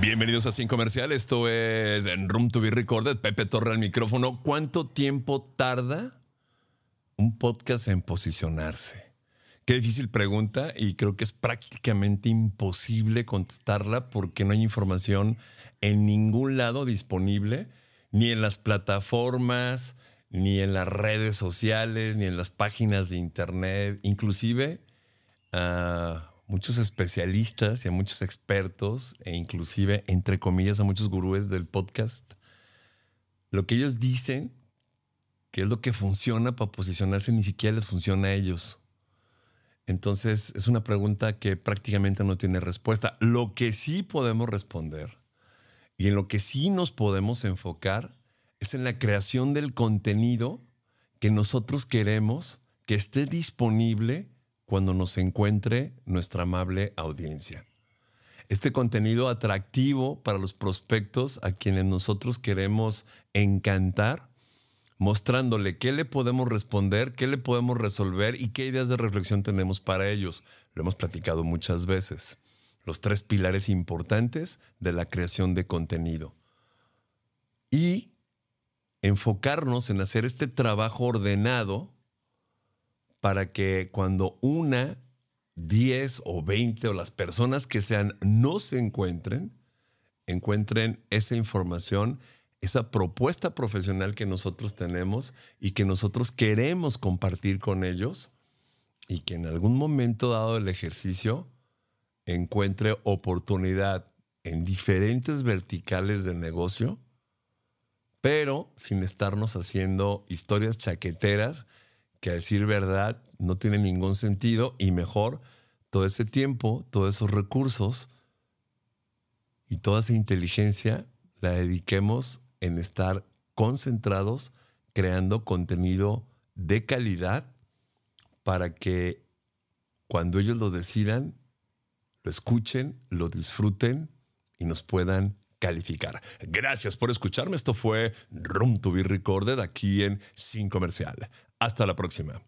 Bienvenidos a Sin Comercial, esto es en Room to be Recorded, Pepe Torre al micrófono. ¿Cuánto tiempo tarda un podcast en posicionarse? Qué difícil pregunta y creo que es prácticamente imposible contestarla porque no hay información en ningún lado disponible, ni en las plataformas, ni en las redes sociales, ni en las páginas de internet, inclusive... Ah, muchos especialistas y a muchos expertos e inclusive, entre comillas, a muchos gurúes del podcast, lo que ellos dicen, que es lo que funciona para posicionarse, ni siquiera les funciona a ellos. Entonces, es una pregunta que prácticamente no tiene respuesta. Lo que sí podemos responder y en lo que sí nos podemos enfocar es en la creación del contenido que nosotros queremos que esté disponible cuando nos encuentre nuestra amable audiencia. Este contenido atractivo para los prospectos a quienes nosotros queremos encantar, mostrándole qué le podemos responder, qué le podemos resolver y qué ideas de reflexión tenemos para ellos. Lo hemos platicado muchas veces. Los tres pilares importantes de la creación de contenido. Y enfocarnos en hacer este trabajo ordenado para que cuando una, diez o veinte o las personas que sean no se encuentren, encuentren esa información, esa propuesta profesional que nosotros tenemos y que nosotros queremos compartir con ellos y que en algún momento dado el ejercicio encuentre oportunidad en diferentes verticales del negocio, pero sin estarnos haciendo historias chaqueteras que a decir verdad no tiene ningún sentido y mejor todo ese tiempo, todos esos recursos y toda esa inteligencia la dediquemos en estar concentrados creando contenido de calidad para que cuando ellos lo decidan, lo escuchen, lo disfruten y nos puedan calificar. Gracias por escucharme. Esto fue Room to be Recorded aquí en Sin Comercial. Hasta la próxima.